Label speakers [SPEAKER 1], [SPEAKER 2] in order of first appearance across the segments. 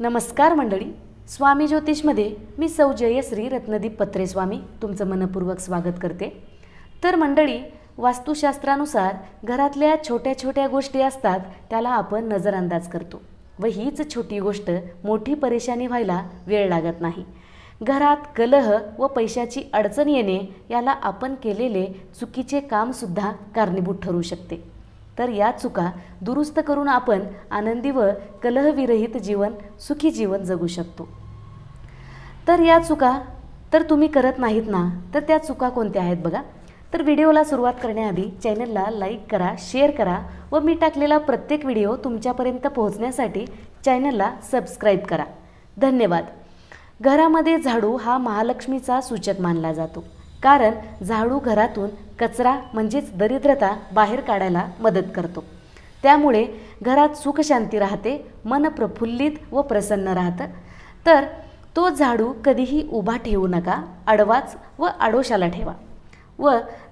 [SPEAKER 1] नमस्कार मंडळी स्वामी ज्योतिषमध्ये मी सौ जयश्री रत्नदीप पत्रेस्वामी तुमचं मनपूर्वक स्वागत करते तर मंडळी वास्तुशास्त्रानुसार घरातल्या छोट्या छोट्या गोष्टी असतात त्याला आपण नजरअंदाज करतो व हीच छोटी गोष्ट मोठी परेशानी व्हायला वेळ लागत नाही घरात कलह व पैशाची अडचण येणे याला आपण केलेले चुकीचे कामसुद्धा कारणीभूत ठरू शकते तर या चुका दुरुस्त करून आपण आनंदी व कलहविरहित जीवन सुखी जीवन जगू शकतो तर या चुका तर तुम्ही करत नाहीत ना तर त्या चुका कोणत्या आहेत बघा तर व्हिडिओला सुरुवात करण्याआधी चॅनलला लाईक करा शेअर करा व मी टाकलेला प्रत्येक व्हिडिओ तुमच्यापर्यंत पोहोचण्यासाठी चॅनलला सबस्क्राईब करा धन्यवाद घरामध्ये झाडू हा महालक्ष्मीचा सूचक मानला जातो कारण झाडू घरातून कचरा म्हणजेच दरिद्रता बाहेर काढायला मदत करतो त्यामुळे घरात सुखशांती राहते मन प्रफुल्लित व प्रसन्न राहतं तर तो झाडू कधीही उभा ठेवू नका आडवाच व आडोशाला ठेवा व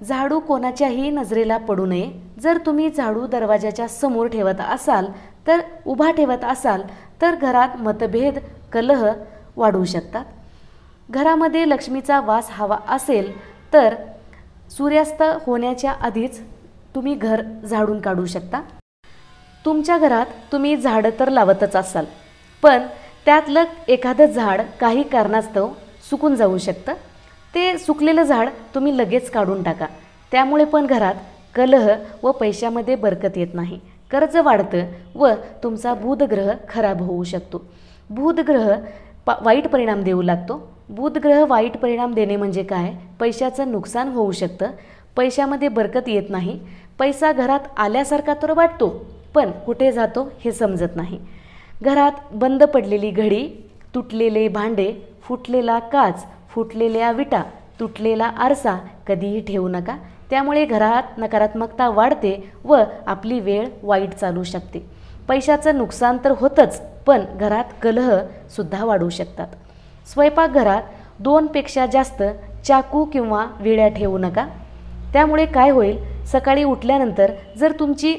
[SPEAKER 1] झाडू कोणाच्याही नजरेला पडू नये जर तुम्ही झाडू दरवाजाच्या समोर ठेवत असाल तर उभा ठेवत असाल तर घरात मतभेद कलह वाढवू शकतात घरामध्ये लक्ष्मीचा वास हवा असेल तर सूर्यास्त होण्याच्या आधीच तुम्ही घर झाडून काढू शकता तुमच्या घरात तुम्ही झाडं तर लावतच असाल पण त्यातलं एखादं झाड काही कारणास्तव सुकून जाऊ शकतं ते सुकलेलं झाड तुम्ही लगेच काढून टाका त्यामुळे पण घरात कलह व पैशामध्ये बरकत येत नाही कर्ज वाढतं व तुमचा बुधग्रह खराब होऊ शकतो बुधग्रह पा वाईट परिणाम देऊ लागतो बुधग्रह वाईट परिणाम देणे म्हणजे काय पैशाचं नुकसान होऊ शकतं पैशामध्ये बरकत येत नाही पैसा घरात आल्यासारखा तर वाटतो पण कुठे जातो हे समजत नाही घरात बंद पडलेली घडी तुटलेले भांडे फुटलेला काच फुटलेल्या विटा तुटलेला आरसा कधीही ठेवू नका त्यामुळे घरात नकारात्मकता वाढते व आपली वेळ वाईट चालू शकते पैशाचं नुकसान तर होतंच पण घरात कलह सुद्धा वाढू शकतात स्वयंपाकघरात दोनपेक्षा जास्त चाकू किंवा विड्या ठेवू नका त्यामुळे काय होईल सकाळी उठल्यानंतर जर तुमची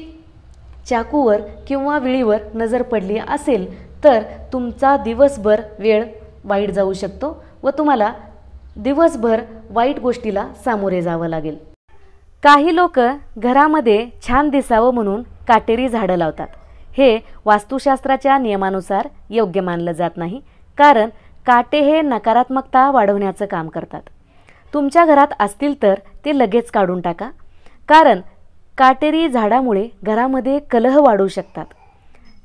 [SPEAKER 1] चाकूवर किंवा विळीवर नजर पडली असेल तर तुमचा दिवसभर वेळ वाईट जाऊ शकतो व तुम्हाला दिवसभर वाईट गोष्टीला सामोरे जावं लागेल काही लोक घरामध्ये छान दिसावं म्हणून काटेरी झाडं लावतात हे वास्तुशास्त्राच्या नियमानुसार योग्य मानलं जात नाही कारण काटे हे नकारात्मकता वाढवण्याचं काम करतात तुमच्या घरात असतील तर ते लगेच काढून टाका कारण काटेरी झाडामुळे घरामध्ये कलह वाढू शकतात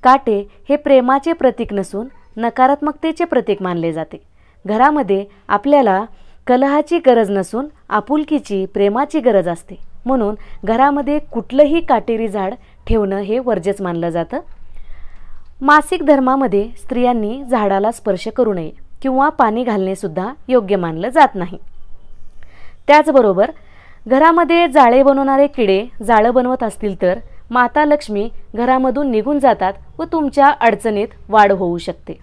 [SPEAKER 1] काटे हे प्रेमाचे प्रतीक नसून नकारात्मकतेचे प्रतीक मानले जाते घरामध्ये आपल्याला कलहाची गरज नसून आपुलकीची प्रेमाची गरज असते म्हणून घरामध्ये कुठलंही काटेरी झाड ठेवणं हे वर्ज्यच मानलं जातं मासिक धर्मामध्ये स्त्रियांनी झाडाला स्पर्श करू नये किंवा पाणी घालणेसुद्धा योग्य मानलं जात नाही त्याचबरोबर घरामध्ये जाळे बनवणारे किडे जाळं बनवत असतील तर माता लक्ष्मी घरामधून निघून जातात व तुमच्या अडचणीत वाढ होऊ शकते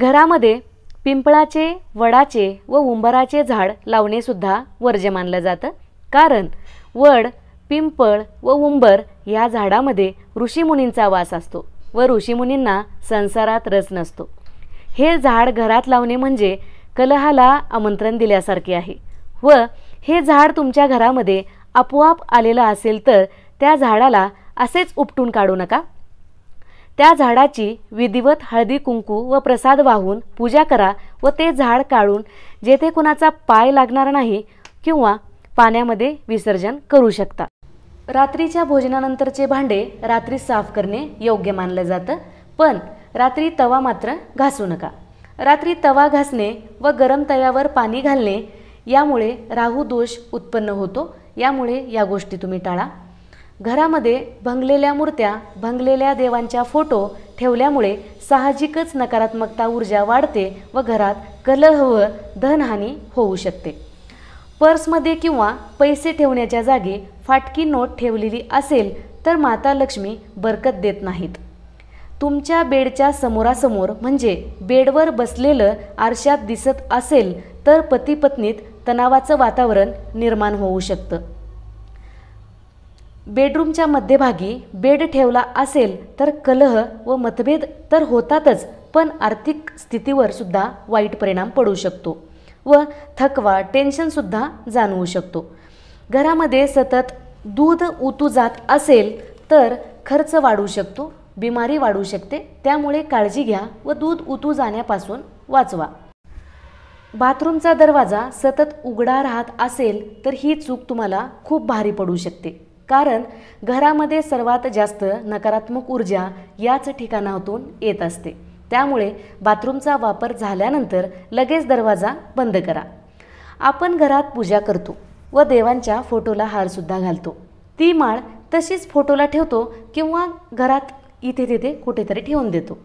[SPEAKER 1] घरामध्ये पिंपळाचे वडाचे व उंबराचे झाड लावणेसुद्धा वर्ज मानलं जातं कारण वड पिंपळ व उंबर या झाडामध्ये ऋषीमुनींचा वास असतो व ऋषीमुनींना संसारात रस नसतो हे झाड घरात लावणे म्हणजे कलहाला आमंत्रण दिल्यासारखे आहे व हे झाड तुमच्या घरामध्ये आपोआप आलेलं असेल तर त्या झाडाला असेच उपटून काढू नका त्या झाडाची विधिवत हळदी कुंकू व प्रसाद वाहून पूजा करा व ते झाड काढून जेथे कुणाचा पाय लागणार नाही किंवा पाण्यामध्ये विसर्जन करू शकता रात्रीच्या भोजनानंतरचे भांडे रात्री साफ करणे योग्य मानलं जातं पण रात्री तवा मात्र घासू नका रात्री तवा घासणे व गरम तव्यावर पाणी घालणे यामुळे राहू दोष उत्पन्न होतो यामुळे या गोष्टी तुम्ही टाळा घरामध्ये भंगलेल्या मूर्त्या भंगलेल्या देवांच्या फोटो ठेवल्यामुळे साहजिकच नकारात्मकता ऊर्जा वाढते व घरात कलह व धनहानी होऊ शकते पर्समध्ये किंवा पैसे ठेवण्याच्या जागी फाटकी नोट ठेवलेली असेल तर माता लक्ष्मी बरकत देत नाहीत तुमच्या बेडच्या समोरासमोर म्हणजे बेडवर बसलेलं आरशात दिसत असेल तर पती पत्नीत तणावाचं वातावरण निर्माण होऊ शकतं बेडरूमच्या मध्यभागी बेड ठेवला असेल तर कलह व मतभेद तर होतातच पण आर्थिक स्थितीवर सुद्धा वाईट परिणाम पडू शकतो व थकवा टेन्शनसुद्धा जाणवू शकतो घरामध्ये सतत दूध उतू जात असेल तर खर्च वाढू शकतो बिमारी वाढू शकते त्यामुळे काळजी घ्या व दूध उतू जाण्यापासून वाचवा बाथरूमचा दरवाजा सतत उघडा राहत असेल तर ही चूक तुम्हाला खूप भारी पडू शकते कारण घरामध्ये सर्वात जास्त नकारात्मक ऊर्जा याच ठिकाणातून येत असते त्यामुळे बाथरूमचा वापर झाल्यानंतर लगेच दरवाजा बंद करा आपण घरात पूजा करतो व देवांच्या फोटोला हारसुद्धा घालतो ती माळ तशीच फोटोला ठेवतो किंवा घरात इथे तिथे कुठेतरी ठेवून देतो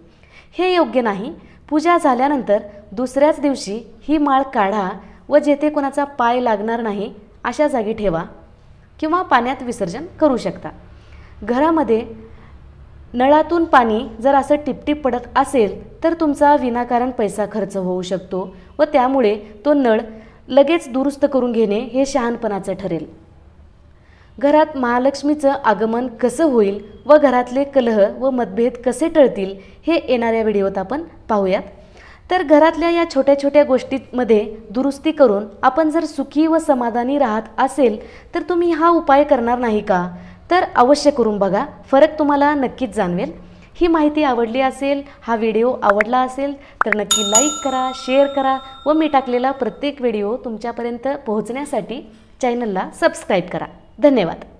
[SPEAKER 1] हे योग्य नाही पूजा झाल्यानंतर दुसऱ्याच दिवशी ही माळ काढा व जेथे कोणाचा पाय लागणार नाही अशा जागी ठेवा किंवा पाण्यात विसर्जन करू शकता घरामध्ये नळातून पाणी जर असं टिपटिप पडत असेल तर तुमचा विनाकारण पैसा खर्च होऊ शकतो व त्यामुळे तो नळ लगेच दुरुस्त करून घेणे हे शहाणपणाचं ठरेल घरात महालक्ष्मीचं आगमन कसं होईल व घरातले कलह व मतभेद कसे टळतील हे येणाऱ्या व्हिडिओत आपण पाहूयात तर घरातल्या या छोट्या छोट्या गोष्टीमध्ये दुरुस्ती करून आपण जर सुखी व समाधानी राहत असेल तर तुम्ही हा उपाय करणार नाही का तर अवश्य करून बघा फरक तुम्हाला नक्कीच जाणवेल ही माहिती आवडली असेल हा व्हिडिओ आवडला असेल तर नक्की लाईक करा शेअर करा व मी टाकलेला प्रत्येक व्हिडिओ तुमच्यापर्यंत पोहोचण्यासाठी चॅनलला सबस्क्राईब करा धन्यवाद